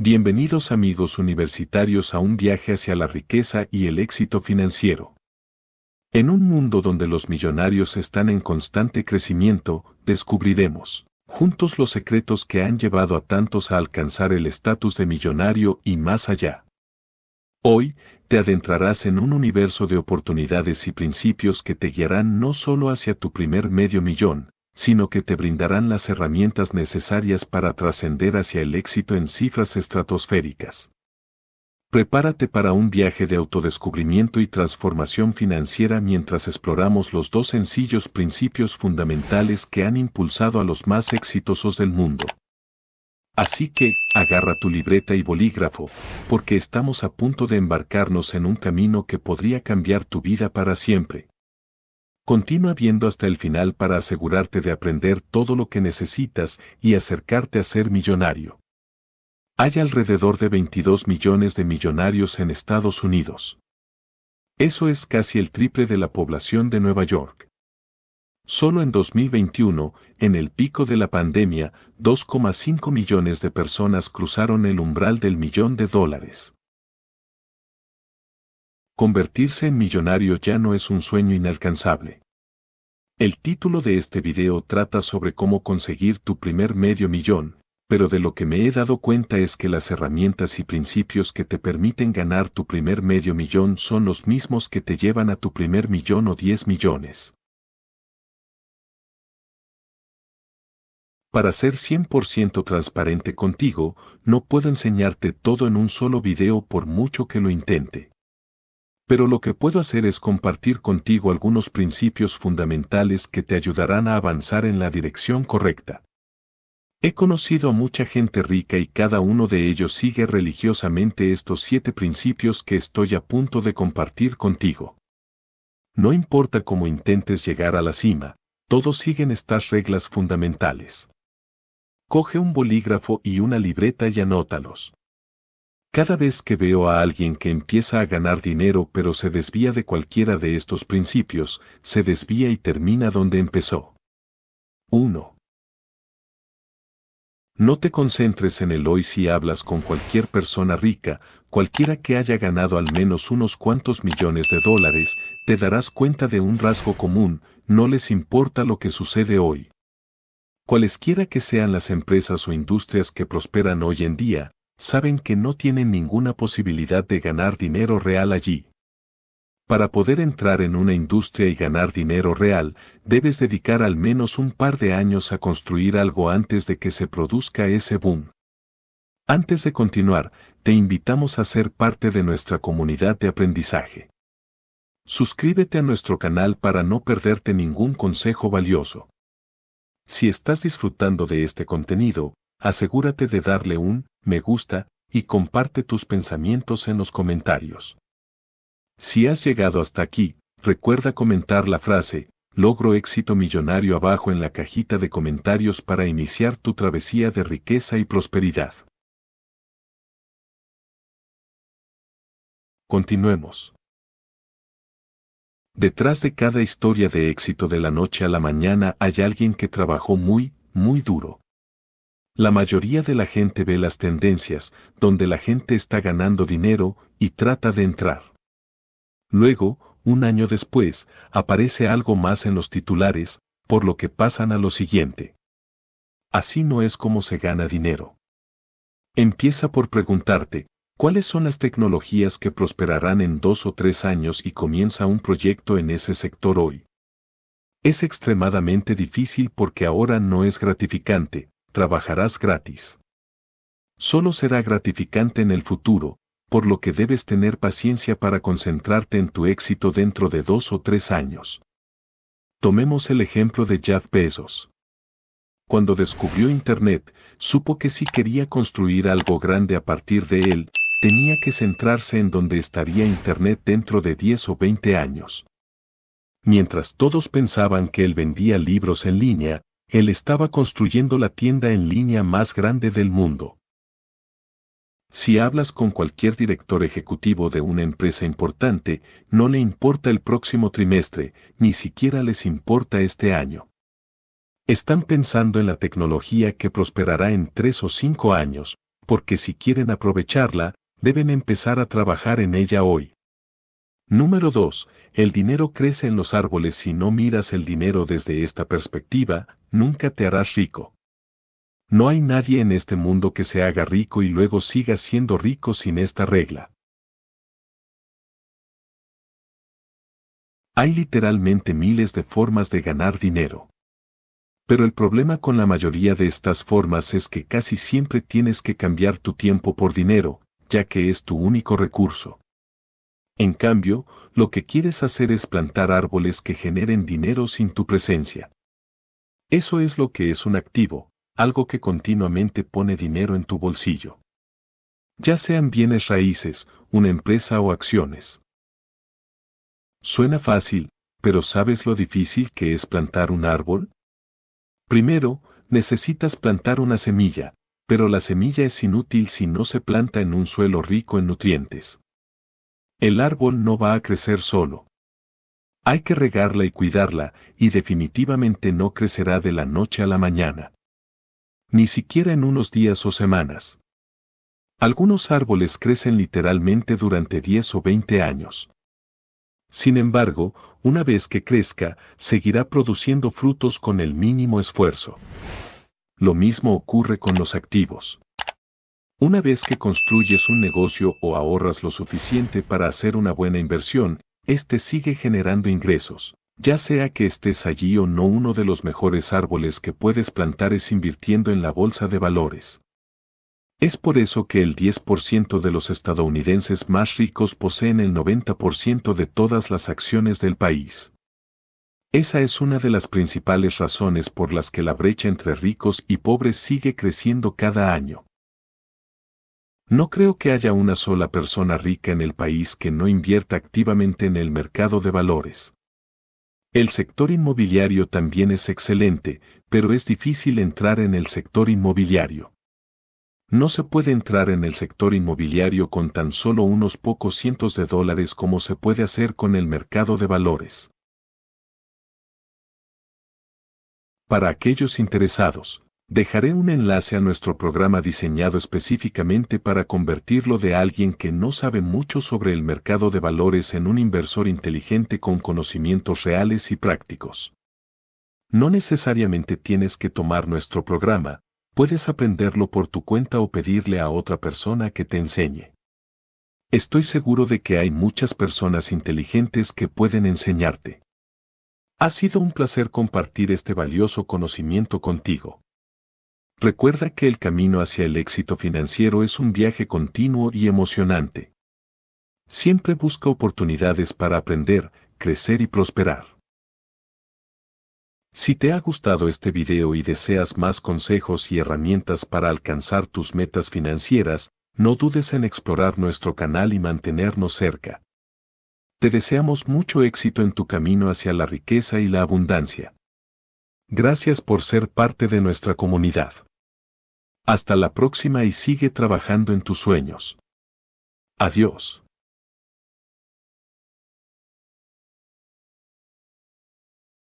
Bienvenidos amigos universitarios a un viaje hacia la riqueza y el éxito financiero. En un mundo donde los millonarios están en constante crecimiento, descubriremos juntos los secretos que han llevado a tantos a alcanzar el estatus de millonario y más allá. Hoy, te adentrarás en un universo de oportunidades y principios que te guiarán no solo hacia tu primer medio millón, sino que te brindarán las herramientas necesarias para trascender hacia el éxito en cifras estratosféricas. Prepárate para un viaje de autodescubrimiento y transformación financiera mientras exploramos los dos sencillos principios fundamentales que han impulsado a los más exitosos del mundo. Así que, agarra tu libreta y bolígrafo, porque estamos a punto de embarcarnos en un camino que podría cambiar tu vida para siempre. Continúa viendo hasta el final para asegurarte de aprender todo lo que necesitas y acercarte a ser millonario. Hay alrededor de 22 millones de millonarios en Estados Unidos. Eso es casi el triple de la población de Nueva York. Solo en 2021, en el pico de la pandemia, 2,5 millones de personas cruzaron el umbral del millón de dólares. Convertirse en millonario ya no es un sueño inalcanzable. El título de este video trata sobre cómo conseguir tu primer medio millón, pero de lo que me he dado cuenta es que las herramientas y principios que te permiten ganar tu primer medio millón son los mismos que te llevan a tu primer millón o 10 millones. Para ser 100% transparente contigo, no puedo enseñarte todo en un solo video por mucho que lo intente pero lo que puedo hacer es compartir contigo algunos principios fundamentales que te ayudarán a avanzar en la dirección correcta. He conocido a mucha gente rica y cada uno de ellos sigue religiosamente estos siete principios que estoy a punto de compartir contigo. No importa cómo intentes llegar a la cima, todos siguen estas reglas fundamentales. Coge un bolígrafo y una libreta y anótalos. Cada vez que veo a alguien que empieza a ganar dinero pero se desvía de cualquiera de estos principios, se desvía y termina donde empezó. 1. No te concentres en el hoy si hablas con cualquier persona rica, cualquiera que haya ganado al menos unos cuantos millones de dólares, te darás cuenta de un rasgo común, no les importa lo que sucede hoy. Cualesquiera que sean las empresas o industrias que prosperan hoy en día, saben que no tienen ninguna posibilidad de ganar dinero real allí. Para poder entrar en una industria y ganar dinero real, debes dedicar al menos un par de años a construir algo antes de que se produzca ese boom. Antes de continuar, te invitamos a ser parte de nuestra comunidad de aprendizaje. Suscríbete a nuestro canal para no perderte ningún consejo valioso. Si estás disfrutando de este contenido, asegúrate de darle un me gusta y comparte tus pensamientos en los comentarios. Si has llegado hasta aquí, recuerda comentar la frase, logro éxito millonario abajo en la cajita de comentarios para iniciar tu travesía de riqueza y prosperidad. Continuemos. Detrás de cada historia de éxito de la noche a la mañana hay alguien que trabajó muy, muy duro. La mayoría de la gente ve las tendencias, donde la gente está ganando dinero, y trata de entrar. Luego, un año después, aparece algo más en los titulares, por lo que pasan a lo siguiente. Así no es como se gana dinero. Empieza por preguntarte, ¿cuáles son las tecnologías que prosperarán en dos o tres años y comienza un proyecto en ese sector hoy? Es extremadamente difícil porque ahora no es gratificante, trabajarás gratis. Solo será gratificante en el futuro, por lo que debes tener paciencia para concentrarte en tu éxito dentro de dos o tres años. Tomemos el ejemplo de Jeff Bezos. Cuando descubrió Internet, supo que si quería construir algo grande a partir de él, tenía que centrarse en donde estaría Internet dentro de 10 o 20 años. Mientras todos pensaban que él vendía libros en línea, él estaba construyendo la tienda en línea más grande del mundo. Si hablas con cualquier director ejecutivo de una empresa importante, no le importa el próximo trimestre, ni siquiera les importa este año. Están pensando en la tecnología que prosperará en tres o cinco años, porque si quieren aprovecharla, deben empezar a trabajar en ella hoy. Número 2. El dinero crece en los árboles si no miras el dinero desde esta perspectiva, nunca te harás rico. No hay nadie en este mundo que se haga rico y luego siga siendo rico sin esta regla. Hay literalmente miles de formas de ganar dinero. Pero el problema con la mayoría de estas formas es que casi siempre tienes que cambiar tu tiempo por dinero, ya que es tu único recurso. En cambio, lo que quieres hacer es plantar árboles que generen dinero sin tu presencia. Eso es lo que es un activo, algo que continuamente pone dinero en tu bolsillo. Ya sean bienes raíces, una empresa o acciones. Suena fácil, pero ¿sabes lo difícil que es plantar un árbol? Primero, necesitas plantar una semilla, pero la semilla es inútil si no se planta en un suelo rico en nutrientes. El árbol no va a crecer solo. Hay que regarla y cuidarla, y definitivamente no crecerá de la noche a la mañana. Ni siquiera en unos días o semanas. Algunos árboles crecen literalmente durante 10 o 20 años. Sin embargo, una vez que crezca, seguirá produciendo frutos con el mínimo esfuerzo. Lo mismo ocurre con los activos. Una vez que construyes un negocio o ahorras lo suficiente para hacer una buena inversión, este sigue generando ingresos. Ya sea que estés allí o no, uno de los mejores árboles que puedes plantar es invirtiendo en la bolsa de valores. Es por eso que el 10% de los estadounidenses más ricos poseen el 90% de todas las acciones del país. Esa es una de las principales razones por las que la brecha entre ricos y pobres sigue creciendo cada año. No creo que haya una sola persona rica en el país que no invierta activamente en el mercado de valores. El sector inmobiliario también es excelente, pero es difícil entrar en el sector inmobiliario. No se puede entrar en el sector inmobiliario con tan solo unos pocos cientos de dólares como se puede hacer con el mercado de valores. Para aquellos interesados, Dejaré un enlace a nuestro programa diseñado específicamente para convertirlo de alguien que no sabe mucho sobre el mercado de valores en un inversor inteligente con conocimientos reales y prácticos. No necesariamente tienes que tomar nuestro programa, puedes aprenderlo por tu cuenta o pedirle a otra persona que te enseñe. Estoy seguro de que hay muchas personas inteligentes que pueden enseñarte. Ha sido un placer compartir este valioso conocimiento contigo. Recuerda que el camino hacia el éxito financiero es un viaje continuo y emocionante. Siempre busca oportunidades para aprender, crecer y prosperar. Si te ha gustado este video y deseas más consejos y herramientas para alcanzar tus metas financieras, no dudes en explorar nuestro canal y mantenernos cerca. Te deseamos mucho éxito en tu camino hacia la riqueza y la abundancia. Gracias por ser parte de nuestra comunidad. Hasta la próxima y sigue trabajando en tus sueños. Adiós.